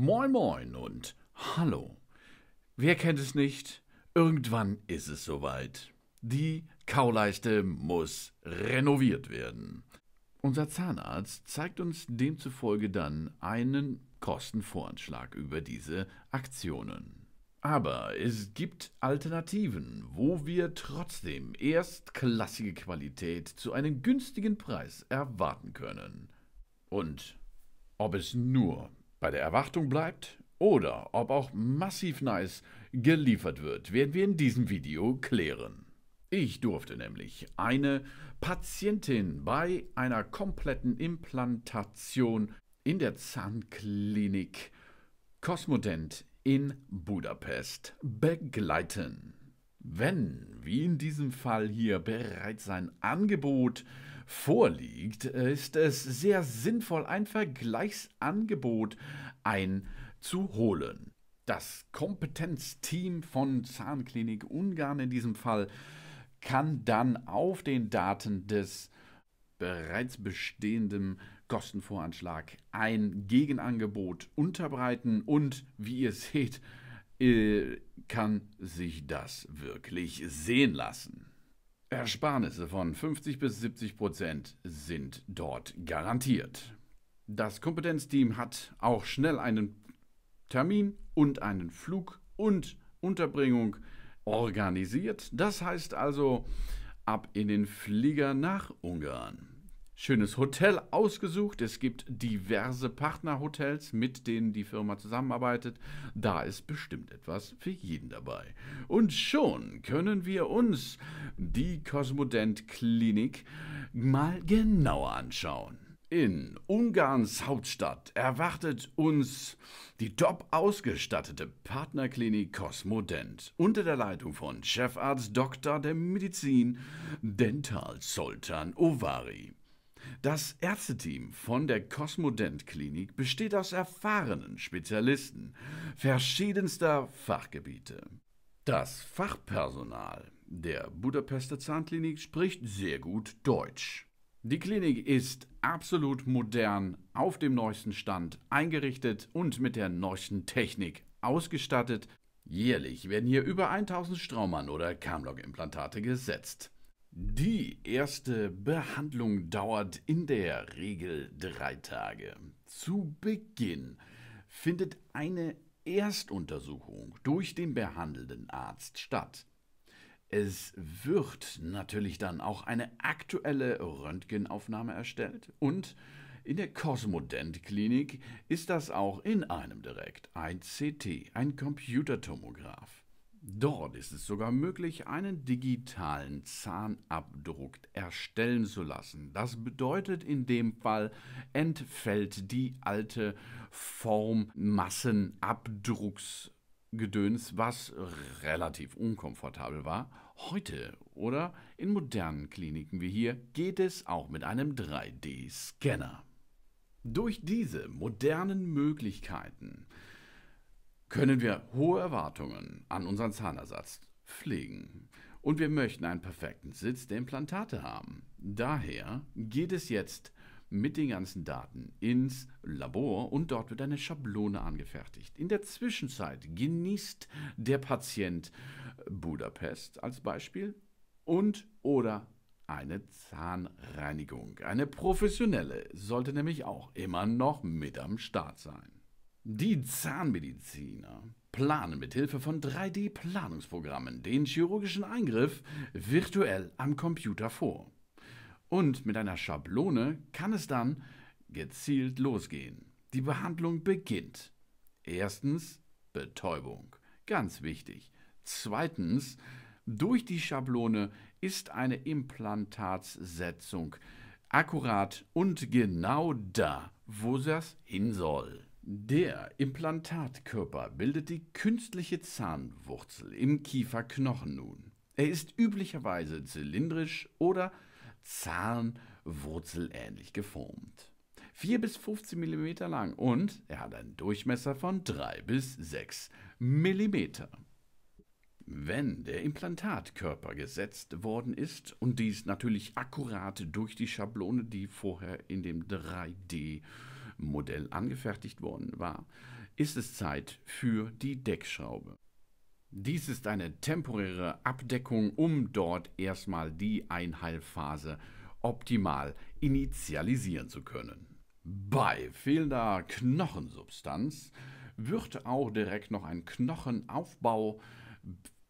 Moin Moin und Hallo. Wer kennt es nicht? Irgendwann ist es soweit. Die Kauleiste muss renoviert werden. Unser Zahnarzt zeigt uns demzufolge dann einen Kostenvoranschlag über diese Aktionen. Aber es gibt Alternativen, wo wir trotzdem erstklassige Qualität zu einem günstigen Preis erwarten können. Und ob es nur bei der Erwartung bleibt oder ob auch massiv nice geliefert wird, werden wir in diesem Video klären. Ich durfte nämlich eine Patientin bei einer kompletten Implantation in der Zahnklinik Kosmodent in Budapest begleiten. Wenn, wie in diesem Fall hier, bereits ein Angebot vorliegt, äh, ist es sehr sinnvoll, ein Vergleichsangebot einzuholen. Das Kompetenzteam von Zahnklinik Ungarn in diesem Fall kann dann auf den Daten des bereits bestehenden Kostenvoranschlag ein Gegenangebot unterbreiten und wie ihr seht, äh, kann sich das wirklich sehen lassen. Ersparnisse von 50 bis 70 Prozent sind dort garantiert. Das Kompetenzteam hat auch schnell einen Termin und einen Flug und Unterbringung organisiert. Das heißt also ab in den Flieger nach Ungarn schönes Hotel ausgesucht. Es gibt diverse Partnerhotels, mit denen die Firma zusammenarbeitet. Da ist bestimmt etwas für jeden dabei. Und schon können wir uns die Cosmodent Klinik mal genauer anschauen. In Ungarns Hauptstadt erwartet uns die top ausgestattete Partnerklinik Cosmodent unter der Leitung von Chefarzt Dr. der Medizin Dental Sultan Ovari. Das Ärzteteam von der Cosmodent Klinik besteht aus erfahrenen Spezialisten verschiedenster Fachgebiete. Das Fachpersonal der Budapester Zahnklinik spricht sehr gut Deutsch. Die Klinik ist absolut modern, auf dem neuesten Stand eingerichtet und mit der neuesten Technik ausgestattet. Jährlich werden hier über 1000 Straumann- oder Camlog-Implantate gesetzt. Die erste Behandlung dauert in der Regel drei Tage. Zu Beginn findet eine Erstuntersuchung durch den behandelnden Arzt statt. Es wird natürlich dann auch eine aktuelle Röntgenaufnahme erstellt und in der Cosmodent-Klinik ist das auch in einem direkt ein CT, ein Computertomograph. Dort ist es sogar möglich, einen digitalen Zahnabdruck erstellen zu lassen. Das bedeutet in dem Fall, entfällt die alte Form Massenabdrucks. was relativ unkomfortabel war. Heute oder in modernen Kliniken wie hier geht es auch mit einem 3D-Scanner. Durch diese modernen Möglichkeiten können wir hohe Erwartungen an unseren Zahnersatz pflegen. Und wir möchten einen perfekten Sitz der Implantate haben. Daher geht es jetzt mit den ganzen Daten ins Labor und dort wird eine Schablone angefertigt. In der Zwischenzeit genießt der Patient Budapest als Beispiel und oder eine Zahnreinigung. Eine professionelle sollte nämlich auch immer noch mit am Start sein. Die Zahnmediziner planen mit Hilfe von 3D-Planungsprogrammen den chirurgischen Eingriff virtuell am Computer vor. Und mit einer Schablone kann es dann gezielt losgehen. Die Behandlung beginnt. Erstens Betäubung, ganz wichtig. Zweitens, durch die Schablone ist eine Implantatssetzung akkurat und genau da, wo das hin soll. Der Implantatkörper bildet die künstliche Zahnwurzel im Kieferknochen nun. Er ist üblicherweise zylindrisch oder zahnwurzelähnlich geformt. 4 bis 15 mm lang und er hat einen Durchmesser von 3 bis 6 mm. Wenn der Implantatkörper gesetzt worden ist und dies natürlich akkurat durch die Schablone, die vorher in dem 3D Modell angefertigt worden war, ist es Zeit für die Deckschraube. Dies ist eine temporäre Abdeckung, um dort erstmal die Einheilphase optimal initialisieren zu können. Bei fehlender Knochensubstanz wird auch direkt noch ein Knochenaufbau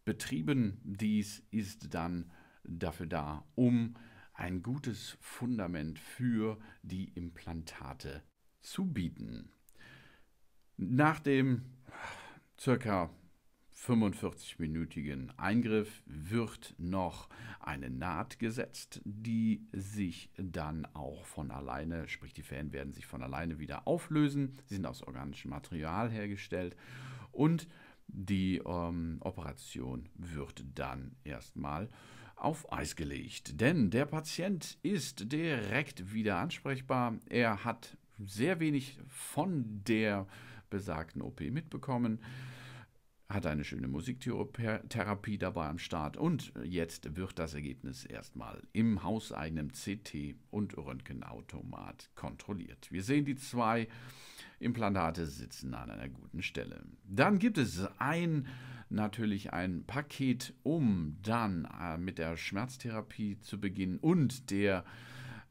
betrieben. Dies ist dann dafür da, um ein gutes Fundament für die Implantate zu zu bieten. Nach dem circa 45-minütigen Eingriff wird noch eine Naht gesetzt, die sich dann auch von alleine, sprich die Fäden werden sich von alleine wieder auflösen. Sie sind aus organischem Material hergestellt und die ähm, Operation wird dann erstmal auf Eis gelegt. Denn der Patient ist direkt wieder ansprechbar. Er hat sehr wenig von der besagten OP mitbekommen. Hat eine schöne Musiktherapie dabei am Start und jetzt wird das Ergebnis erstmal im hauseigenen CT und Röntgenautomat kontrolliert. Wir sehen, die zwei Implantate sitzen an einer guten Stelle. Dann gibt es ein natürlich ein Paket, um dann äh, mit der Schmerztherapie zu beginnen und der äh,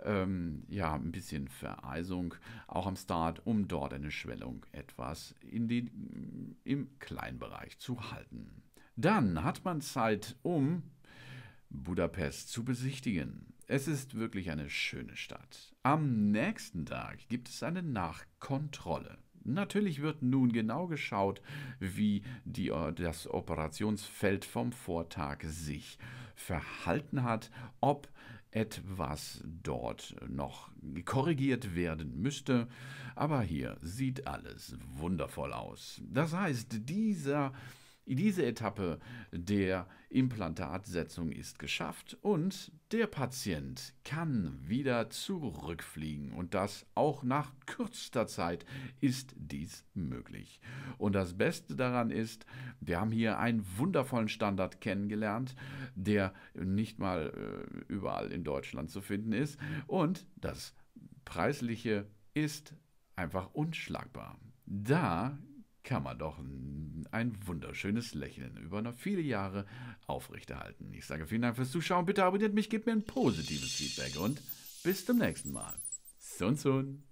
ähm, ja, ein bisschen Vereisung auch am Start, um dort eine Schwellung etwas in die, mm, im Kleinbereich zu halten. Dann hat man Zeit, um Budapest zu besichtigen. Es ist wirklich eine schöne Stadt. Am nächsten Tag gibt es eine Nachkontrolle. Natürlich wird nun genau geschaut, wie die, äh, das Operationsfeld vom Vortag sich verhalten hat, ob etwas dort noch korrigiert werden müsste. Aber hier sieht alles wundervoll aus. Das heißt, dieser diese Etappe der Implantatsetzung ist geschafft und der Patient kann wieder zurückfliegen und das auch nach kürzester Zeit ist dies möglich. Und das Beste daran ist, wir haben hier einen wundervollen Standard kennengelernt, der nicht mal äh, überall in Deutschland zu finden ist und das preisliche ist einfach unschlagbar. Da kann man doch ein wunderschönes Lächeln über noch viele Jahre aufrechterhalten. Ich sage vielen Dank fürs Zuschauen. Bitte abonniert mich, gebt mir ein positives Feedback und bis zum nächsten Mal. Sun Sun.